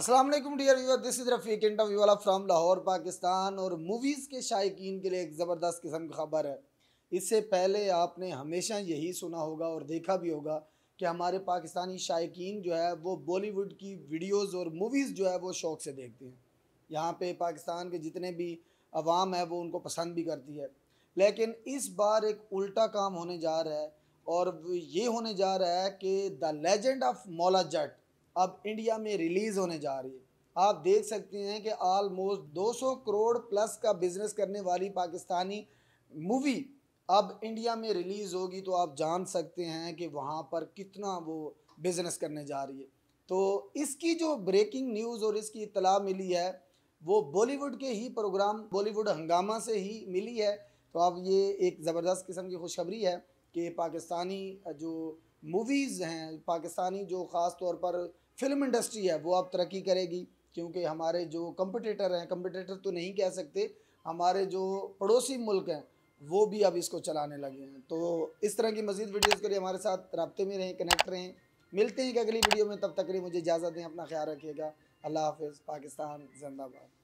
अस्सलाम वालेकुम dear viewer this is Rafiq interview वाला फ्रॉम लाहौर पाकिस्तान और मूवीज़ के शायकीन के लिए एक ज़बरदस्त किस्म की खबर है इससे पहले आपने हमेशा यही सुना होगा और देखा भी होगा कि हमारे पाकिस्तानी शायकीन जो है वो बॉलीवुड की वीडियोज़ और मूवीज़ जो है वो शौक़ से देखते हैं यहाँ पर पाकिस्तान के जितने भी अवाम है वो उनको पसंद भी करती है लेकिन इस बार एक उल्टा काम होने जा रहा है और ये होने जा रहा है कि द लेजेंड ऑफ मौला जट अब इंडिया में रिलीज़ होने जा रही है आप देख सकते हैं कि आलमोस्ट 200 करोड़ प्लस का बिज़नेस करने वाली पाकिस्तानी मूवी अब इंडिया में रिलीज़ होगी तो आप जान सकते हैं कि वहाँ पर कितना वो बिज़नेस करने जा रही है तो इसकी जो ब्रेकिंग न्यूज़ और इसकी इतला मिली है वो बॉलीवुड के ही प्रोग्राम बॉलीवुड हंगामा से ही मिली है तो अब ये एक ज़बरदस्त किस्म की खुशखबरी है कि पाकिस्तानी जो मूवीज़ हैं पाकिस्तानी जो ख़ास तौर पर फिल्म इंडस्ट्री है वो अब तरक्की करेगी क्योंकि हमारे जो कंपटीटर हैं कंपटीटर तो नहीं कह सकते हमारे जो पड़ोसी मुल्क हैं वो भी अब इसको चलाने लगे हैं तो इस तरह की मज़ीद वीडियोज़ के लिए हमारे साथ रबते में रहें कनेक्ट रहें मिलते हैं कि अगली वीडियो में तब तक के लिए मुझे इजाज़त दें अपना ख्याल रखिएगा अल्लाह हाफ़ पाकिस्तान जिंदाबाद